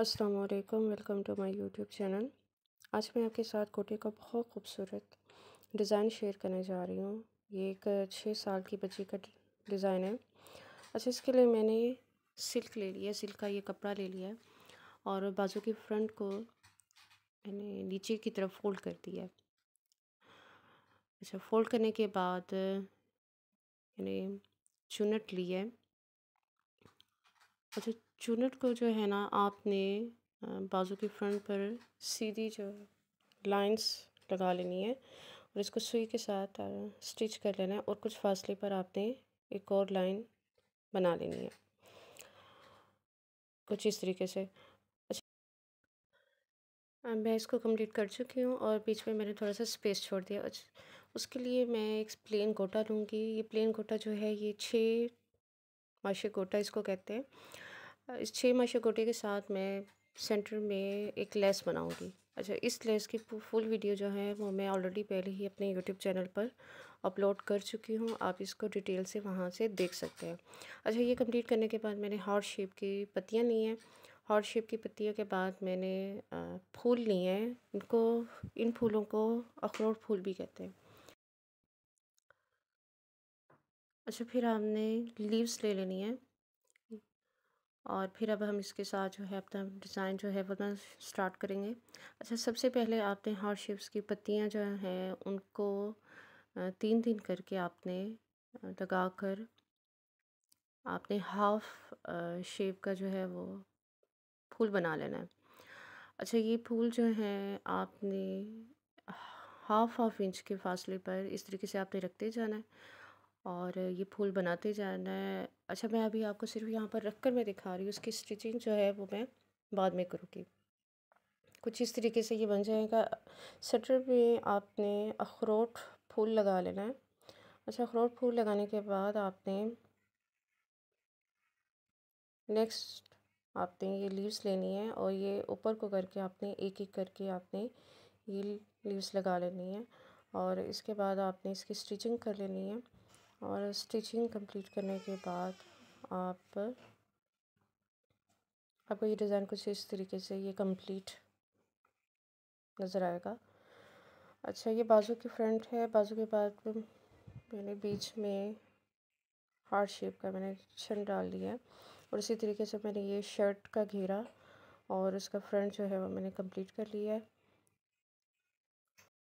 अस्सलाम वालेकुम welcome to my YouTube channel आज मैं आपके साथ कोटे का बहुत खूबसूरत डिज़ाइन शेयर करने जा रही हूँ ये एक छः साल की बच्ची का डिज़ाइन है अच्छा इसके लिए मैंने सिल्क ले लिया सिल्क का ये कपड़ा ले लिया और बाजू के फ्रंट को मैंने नीचे की तरफ फोल्ड कर दिया अच्छा फोल्ड करने के बाद मैंने चुनट ली है अच्छा चुनट को जो है ना आपने बाजू के फ्रंट पर सीधी जो लाइंस लगा लेनी है और इसको सुई के साथ स्टिच कर लेना है और कुछ फासले पर आपने एक और लाइन बना लेनी है कुछ इस तरीके से अच्छा मैं इसको कंप्लीट कर चुकी हूँ और बीच में मैंने थोड़ा सा स्पेस छोड़ दिया उसके लिए मैं एक प्लेन गोटा लूँगी ये प्लेन गोटा जो है ये छः माशेकोटा इसको कहते हैं इस छः माशेकोटे के साथ मैं सेंटर में एक लेस बनाऊंगी अच्छा इस लेस की फुल वीडियो जो है वो मैं ऑलरेडी पहले ही अपने यूट्यूब चैनल पर अपलोड कर चुकी हूँ आप इसको डिटेल से वहाँ से देख सकते हैं अच्छा ये कंप्लीट करने के बाद मैंने हार्ट शेप की पत्तियाँ ली हैं हार्ट शेप की पत्तियों के बाद मैंने फूल लिए हैं इनको इन फूलों को अखरोट फूल भी कहते हैं अच्छा फिर हमने लीव्स ले लेनी है और फिर अब हम इसके साथ जो है अपना डिज़ाइन जो है वो स्टार्ट करेंगे अच्छा सबसे पहले आपने हार्ट शेप्स की पत्तियाँ जो हैं उनको तीन तीन करके आपने दगा कर आपने हाफ शेप का जो है वो फूल बना लेना है अच्छा ये फूल जो है आपने हाफ हाफ इंच के फासले पर इस तरीके से आपने रखते जाना है और ये फूल बनाते जाना है अच्छा मैं अभी आपको सिर्फ यहाँ पर रख कर मैं दिखा रही हूँ उसकी स्टिचिंग जो है वो मैं बाद में करूँगी कुछ इस तरीके से ये बन जाएगा स्वेटर में आपने अखरोट फूल लगा लेना है अच्छा अखरोट फूल लगाने के बाद आपने नेक्स्ट आपने ये लीव्स लेनी है और ये ऊपर को करके आपने एक एक करके आपने ये लीव्स लगा लेनी है और इसके बाद आपने इसकी स्टिचिंग कर लेनी है और स्टिचिंग कंप्लीट करने के बाद आप आपको ये डिज़ाइन कुछ इस तरीके से ये कंप्लीट नज़र आएगा अच्छा ये बाजू की फ्रंट है बाजू के बाद मैंने बीच में हार्ट शेप का मैंने छन डाल दिया है और इसी तरीके से मैंने ये शर्ट का घेरा और उसका फ्रंट जो है वो मैंने कंप्लीट कर लिया है